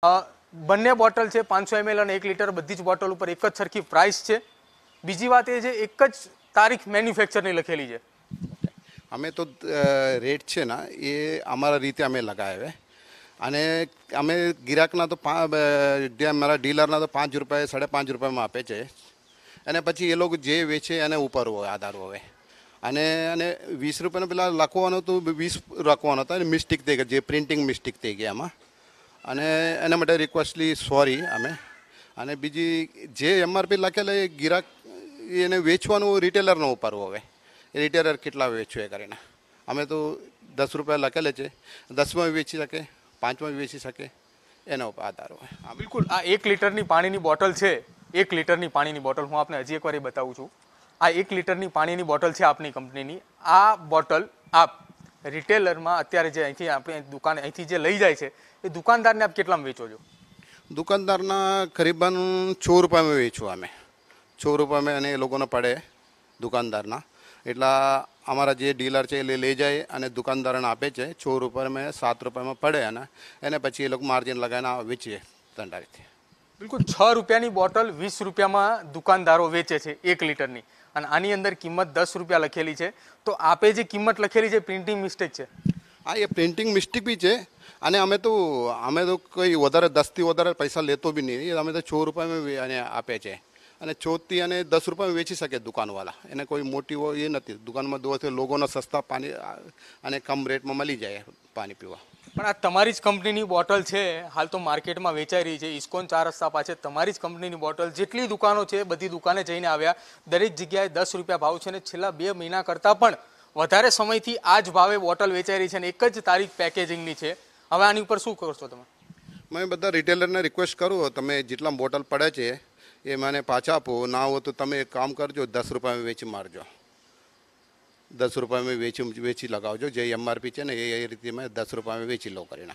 બંને બોટલ છે પાંચસો એમએલ અને એક લીટર બધી જ બોટલ ઉપર એક જ સરખી પ્રાઇસ છે બીજી વાત એ છે એક જ તારીખ મેન્યુફેક્ચરની લખેલી છે અમે તો રેટ છે ને એ અમારા રીતે અમે લગાવે અને અમે ગિરાકના તો મારા ડીલરના તો પાંચ રૂપિયા સાડા પાંચ રૂપિયામાં આપે છે અને પછી એ લોકો જે વેચે એને ઉપર હોય આધાર હોય અને અને વીસ રૂપિયાનો પેલા લખવાનું તો વીસ રાખવાનો હતો અને મિસ્ટેક થઈ ગઈ જે પ્રિન્ટિંગ મિસ્ટેક થઈ ગઈ આમાં અને એના માટે રિક્વેસ્ટલી સોરી અમે અને બીજી જે એમઆરપી લખેલા એ ગિરાક એને વેચવાનું રિટેલરનો ઉપાડવું હવે રિટેલર કેટલા વેચ્યું એ કરીને અમે તો દસ રૂપિયા લખેલા છે દસમાં વેચી શકે પાંચમાં વેચી શકે એનો ઉપર આધાર હોય હા બિલકુલ આ એક લીટરની પાણીની બોટલ છે એક લીટરની પાણીની બોટલ હું આપને હજી એકવાર બતાવું છું આ એક લીટરની પાણીની બોટલ છે આપની કંપનીની આ બોટલ આપ રિટેલરમાં અત્યારે જે અહીંથી આપણે દુકાન અહીંથી જે લઈ જાય છે એ દુકાનદારને આપ કેટલામાં વેચો છો દુકાનદારના કરીબન છ રૂપિયામાં વેચું અમે છ રૂપિયામાં અને એ લોકોને પડે દુકાનદારના એટલા અમારા જે ડીલર છે એ લઈ જાય અને દુકાનદારને આપે છે છ રૂપિયામાં સાત રૂપિયામાં પડે અને એને પછી એ લોકો માર્જિન લગાવીને વેચીએ તંડારીથી બિલકુલ છ રૂપિયાની બોટલ વીસ રૂપિયામાં દુકાનદારો વેચે છે એક લીટરની અને આની અંદર કિંમત દસ રૂપિયા લખેલી છે તો આપે જે કિંમત લખેલી છે પ્રિન્ટિંગ મિસ્ટેક છે હા એ પ્રિન્ટિંગ મિસ્ટેક બી છે અને અમે તો અમે તો કંઈ વધારે દસથી વધારે પૈસા લેતો બી નહીં અમે તો છ રૂપિયામાં આપે છે અને છોથી અને દસ રૂપિયામાં વેચી શકે દુકાનવાળા એને કોઈ મોટી એ નથી દુકાનમાં દોરથી લોકોના સસ્તા પાણી અને કમ રેટમાં મળી જાય પાણી પીવા પણ આ તમારી જ કંપનીની બોટલ છે હાલ તો માર્કેટમાં વેચાઈ રહી છે ઇસ્કોન ચાર રસ્તા પાસે તમારી જ કંપનીની બોટલ જેટલી દુકાનો છે બધી દુકાને જઈને આવ્યા દરેક જગ્યાએ દસ રૂપિયા ભાવ છે અને છેલ્લા બે મહિના કરતાં પણ વધારે સમયથી આ જ ભાવે બોટલ વેચાઈ રહી છે અને એક જ તારીખ પેકેજિંગની છે હવે આની ઉપર શું કરશો તમે મેં બધા રિટેલરને રિક્વેસ્ટ કરું તમે જેટલા બોટલ પડે છે એ મને પાછા આપો ના હો તો તમે એક કામ કરજો દસ રૂપિયા વેચી મારજો દસ રૂપિયામાં વેચી વેચી લગાવજો જે એમઆરપી છે ને એ રીતે મેં દસ રૂપિયામાં વેચી લો કરીને